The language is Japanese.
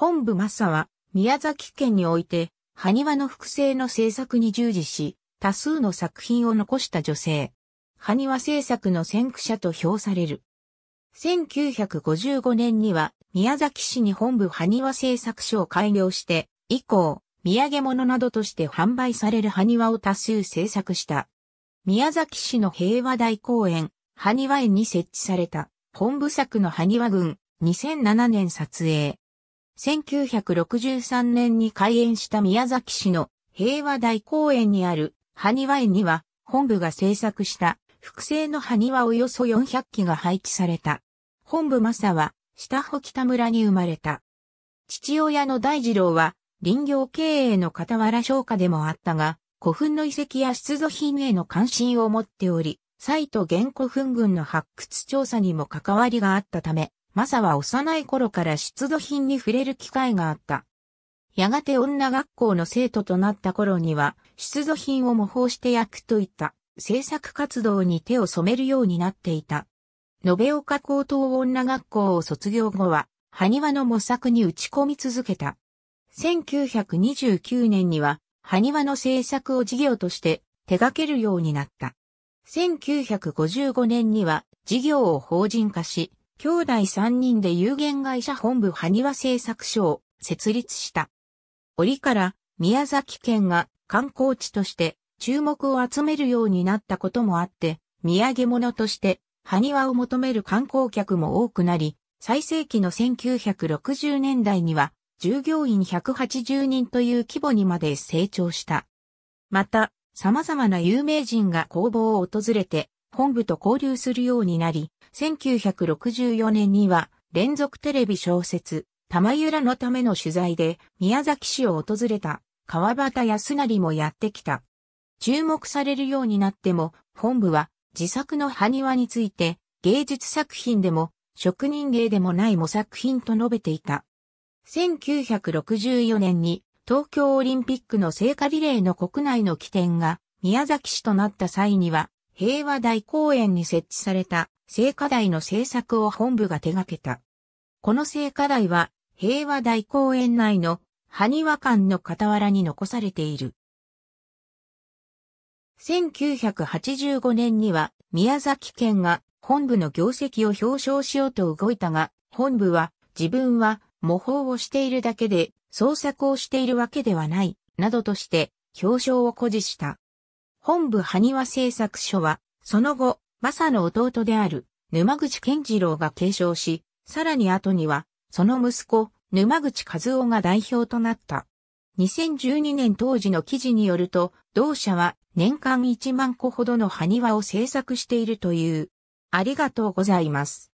本部正は、宮崎県において、埴輪の複製の制作に従事し、多数の作品を残した女性。埴輪制作の先駆者と評される。1955年には、宮崎市に本部埴輪製作所を開業して、以降、土産物などとして販売される埴輪を多数制作した。宮崎市の平和大公園、埴輪園に設置された、本部作の埴輪群、2007年撮影。1963年に開園した宮崎市の平和大公園にある埴輪園には本部が制作した複製の埴輪およそ400機が配置された。本部正は下穂北村に生まれた。父親の大二郎は林業経営の傍ら商家でもあったが、古墳の遺跡や出土品への関心を持っており、サイト原古墳群の発掘調査にも関わりがあったため、マサは幼い頃から出土品に触れる機会があった。やがて女学校の生徒となった頃には、出土品を模倣して焼くといった制作活動に手を染めるようになっていた。延岡高等女学校を卒業後は、埴輪の模索に打ち込み続けた。1929年には、埴輪の制作を事業として手掛けるようになった。1955年には事業を法人化し、兄弟三人で有限会社本部埴輪製作所を設立した。折から宮崎県が観光地として注目を集めるようになったこともあって、土産物として埴輪を求める観光客も多くなり、最盛期の1960年代には従業員180人という規模にまで成長した。また、様々な有名人が工房を訪れて本部と交流するようになり、1964年には連続テレビ小説、玉浦のための取材で宮崎市を訪れた川端康成もやってきた。注目されるようになっても、本部は自作の埴輪について芸術作品でも職人芸でもない模作品と述べていた。1964年に東京オリンピックの聖火リレーの国内の起点が宮崎市となった際には平和大公園に設置された聖火台の制作を本部が手掛けた。この聖火台は平和大公園内の埴輪館の傍らに残されている。1985年には宮崎県が本部の業績を表彰しようと動いたが、本部は自分は模倣をしているだけで創作をしているわけではない、などとして表彰を誇示した。本部埴輪製作所は、その後、マサの弟である沼口健次郎が継承し、さらに後には、その息子、沼口和夫が代表となった。2012年当時の記事によると、同社は年間1万個ほどの埴輪を製作しているという。ありがとうございます。